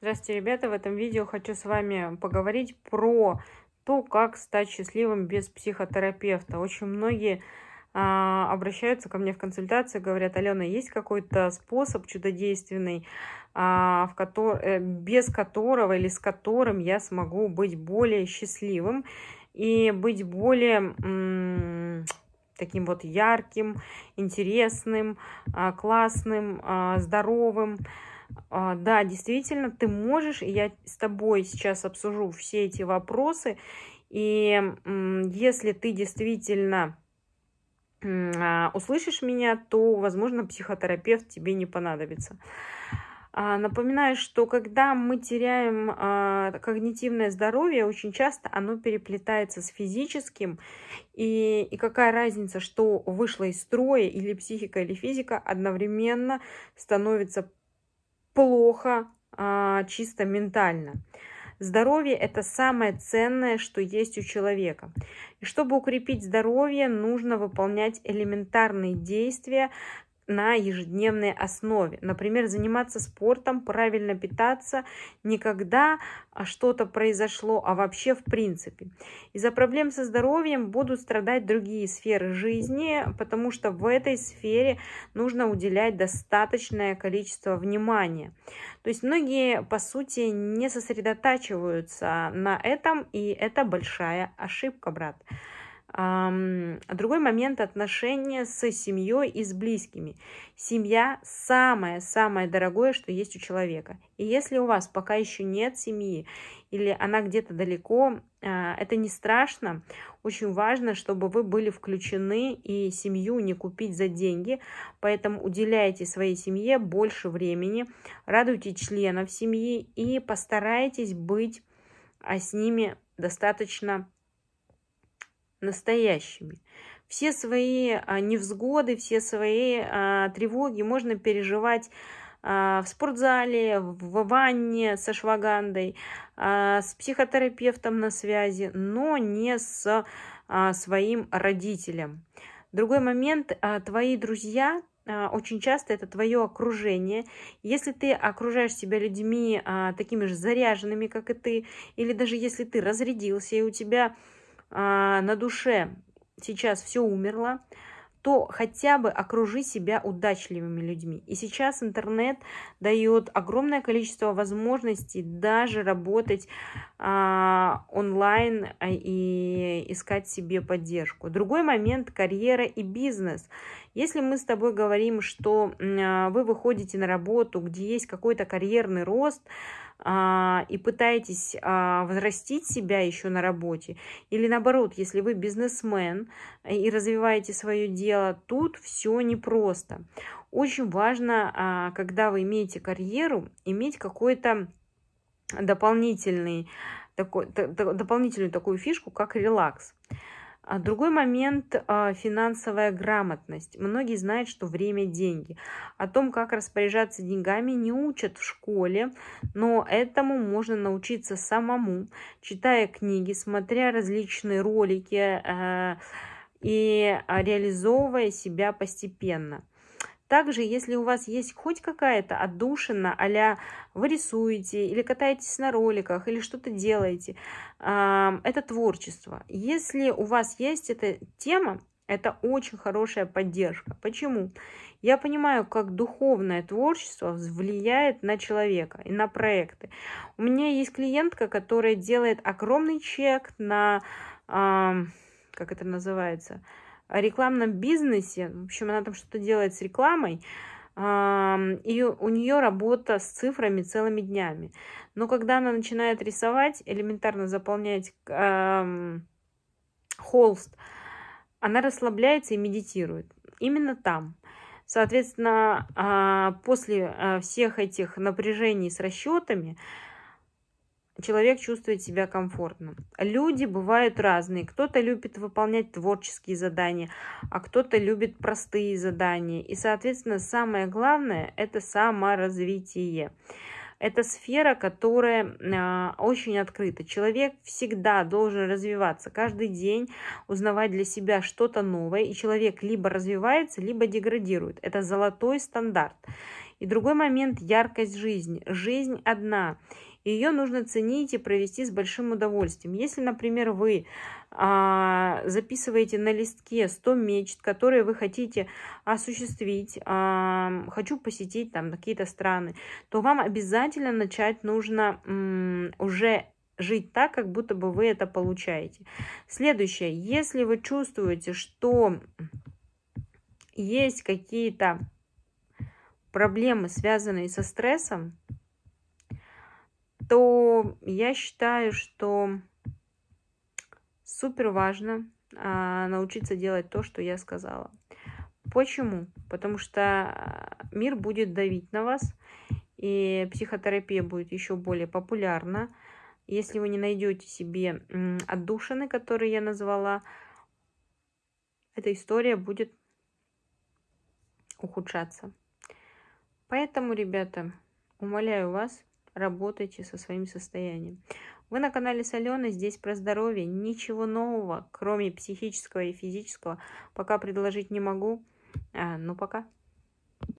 Здравствуйте, ребята! В этом видео хочу с вами поговорить про то, как стать счастливым без психотерапевта. Очень многие а, обращаются ко мне в консультации, говорят, Алена, есть какой-то способ чудодейственный, а, в котор... Э, без которого или с которым я смогу быть более счастливым и быть более таким вот ярким, интересным, а, классным, а, здоровым. А, да, действительно, ты можешь, и я с тобой сейчас обсужу все эти вопросы. И если ты действительно а, услышишь меня, то, возможно, психотерапевт тебе не понадобится. А, напоминаю, что когда мы теряем когнитивное здоровье, очень часто оно переплетается с физическим. И, и какая разница, что вышло из строя или психика, или физика, одновременно становится плохо а, чисто ментально. Здоровье – это самое ценное, что есть у человека. И чтобы укрепить здоровье, нужно выполнять элементарные действия, на ежедневной основе. Например, заниматься спортом, правильно питаться, никогда а, что-то произошло, а вообще в принципе. Из-за проблем со здоровьем будут страдать другие сферы жизни, потому что в этой сфере нужно уделять достаточное количество внимания. То есть многие, по сути, не сосредотачиваются на этом, и это большая ошибка, брат. Другой момент – отношения с семьей и с близкими. Семья – самое-самое дорогое, что есть у человека. И если у вас пока еще нет семьи, или она где-то далеко, а, это не страшно. Очень важно, чтобы вы были включены и семью не купить за деньги. Поэтому уделяйте своей семье больше времени, радуйте членов семьи и постарайтесь быть а, с ними достаточно настоящими. Все свои а, невзгоды, все свои а, тревоги можно переживать а, в спортзале, в ванне со швагандой, с психотерапевтом на связи, но не с своим родителем. Другой момент, твои друзья очень часто это твое окружение. Если ты окружаешь себя людьми такими же заряженными, как и ты, или даже если ты разрядился и у тебя а, на душе сейчас все умерло, то хотя бы окружи себя удачливыми людьми. И сейчас интернет дает огромное количество возможностей даже работать а, онлайн а, и искать себе поддержку. Другой момент – карьера и бизнес. Если мы с тобой говорим, что вы выходите на работу, где есть какой-то карьерный рост, а, и пытаетесь а, возрастить себя еще на работе, или наоборот, если вы бизнесмен и развиваете свое дело, тут все непросто. Очень важно, а, когда вы имеете карьеру, иметь какой-то дополнительный, такой, дополнительную такую фишку, как релакс. А Другой момент а, – финансовая грамотность. Многие знают, что время – деньги. О том, как распоряжаться деньгами, не учат в школе, но этому можно научиться самому, читая книги, смотря различные ролики э, и а, реализовывая себя постепенно. Также, если у вас есть хоть какая-то отдушина, а вы рисуете или катаетесь на роликах, или что-то делаете, это творчество. Если у вас есть эта тема, это очень хорошая поддержка. Почему? Я понимаю, как духовное творчество влияет на человека и на проекты. У меня есть клиентка, которая делает огромный чек на, как это называется, о рекламном бизнесе. В общем, она там что-то делает с рекламой. И у нее работа с цифрами целыми днями. Но когда она начинает рисовать, элементарно заполнять холст, она расслабляется и медитирует. Именно там. Соответственно, а, после а, всех этих напряжений с расчетами, человек чувствует себя комфортно. Люди бывают разные. Кто-то любит выполнять творческие задания, а кто-то любит простые задания. И, соответственно, самое главное – это саморазвитие. Это сфера, которая э, очень открыта. Человек всегда должен развиваться, каждый день узнавать для себя что-то новое, и человек либо развивается, либо деградирует. Это золотой стандарт. И другой момент – яркость жизни. Жизнь одна ее нужно ценить и провести с большим удовольствием. Если, например, вы а, записываете на листке 100 мечт, которые вы хотите осуществить, а, хочу посетить там какие-то страны, то вам обязательно начать нужно уже жить так, как будто бы вы это получаете. Следующее, если вы чувствуете, что есть какие-то проблемы, связанные со стрессом, то я считаю, что супер важно а, научиться делать то, что я сказала. Почему? Потому что а, мир будет давить на вас, и психотерапия будет еще более популярна. Если вы не найдете себе отдушины, которые я назвала, эта история будет ухудшаться. Поэтому, ребята, умоляю вас, работаете со своим состоянием. Вы на канале Соленый, здесь про здоровье. Ничего нового, кроме психического и физического, пока предложить не могу. А, ну, пока.